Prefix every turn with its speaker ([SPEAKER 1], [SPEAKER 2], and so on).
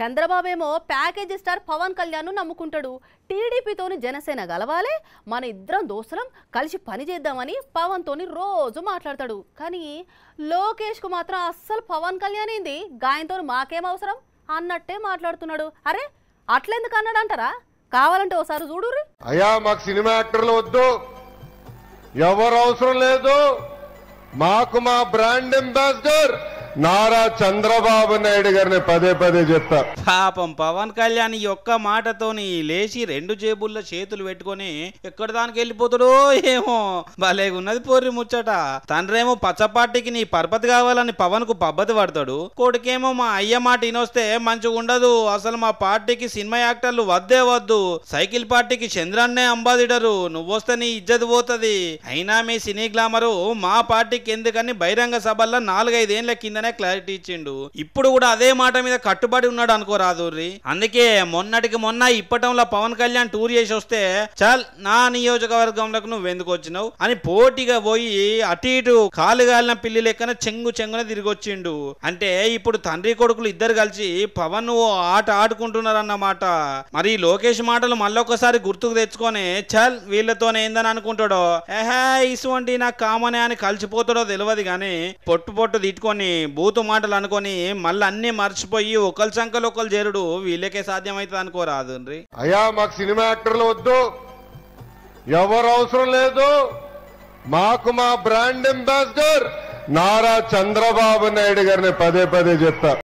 [SPEAKER 1] చంద్రబాబేమో package star Pawan కళ్యాణ్ను నమ్ముకుంటాడు టీడీపీతోని జనసేన గలవాలే మన ఇద్దరం దోస్తులం కలిసి పని చేద్దామని పవన్తోని రోజు మాట్లాడతాడు కానీ లోకేష్కు మాత్రం అస్సలు పవన్ కళ్యాణ్ ఏంది గాయంతో మాకేం అవసరం అన్నట్టే మాట్లాడుతున్నాడు అరే అట్లెందుకు అన్నాడు అంటారా కావాలంటే ఒకసారి చూడు
[SPEAKER 2] అయ్యా మాకు సినిమా యాక్టర్లు వద్దు ఎవరు అవసరం లేదు మాకు మా
[SPEAKER 3] బ్రాండ్ అంబాసిడర్
[SPEAKER 2] నారా చంద్రబాబు నాయుడు గారిని పదే పదే చెప్తా
[SPEAKER 3] పాపం పవన్ కళ్యాణ్ ఈ ఒక్క మాటతోని లేచి రెండు జేబుల్లో చేతులు పెట్టుకొని ఎక్కడ దానికి వెళ్ళిపోతాడో ఏమో భలే ఉన్నది పోర్రి ముచ్చట తండ్రేమో పచ్చపాటికి నీ పరపతి కావాలని పవన్ కు పబ్బతి పడతాడు కొడుకేమో మా అయ్య మాట ఇనొస్తే మంచిగా ఉండదు అసలు మా పార్టీకి సినిమా యాక్టర్లు వద్దే వద్దు సైకిల్ పార్టీకి చంద్రాన్నే అంబాదిడరు నువ్వొస్తే నీ ఇజ్జత్ పోతుంది అయినా మీ సినీ గ్లామరు మా పార్టీకి ఎందుకని బహిరంగ సభల్లో నాలుగైదేళ్ల కిందనే ఆయనే క్లారిటీ ఇచ్చిండు ఇప్పుడు కూడా అదే మాట మీద కట్టుబడి ఉన్నాడు అనుకోరాదు అందుకే మొన్నటికి మొన్న ఇప్పటంలో పవన్ కళ్యాణ్ టూర్ చేసి వస్తే చల్ నా నియోజకవర్గంలోకి నువ్వు ఎందుకు వచ్చినావు అని పోటీగా పోయి అటు ఇటు కాలు గాలిన పిల్లి లెక్కన చెంగు చెంగున తిరిగి వచ్చిండు అంటే ఇప్పుడు తండ్రి కొడుకులు ఇద్దరు కలిసి పవన్ ఓ ఆట ఆడుకుంటున్నారన్నమాట మరి లోకేష్ మాటలు మళ్ళొకసారి గుర్తుకు తెచ్చుకొని చల్ ఏందని అనుకుంటాడో ఏహే ఇసువంటి నా కామనే అని కలిసిపోతాడో తెలియదు గాని పొట్టు పొట్టు తిట్టుకొని బూతు మాటలు అనుకొని మళ్ళీ అన్ని మర్చిపోయి ఒకరి సంఖ్యలు ఒకరు చేరుడు వీళ్ళకే అనుకో అనుకోరాదు అయ్యా మాకు సినిమా యాక్టర్లు వద్దు
[SPEAKER 2] ఎవరు అవసరం లేదు మాకు మా బ్రాండ్ అంబాసిడర్ నారా చంద్రబాబు నాయుడు గారిని పదే పదే చెప్తా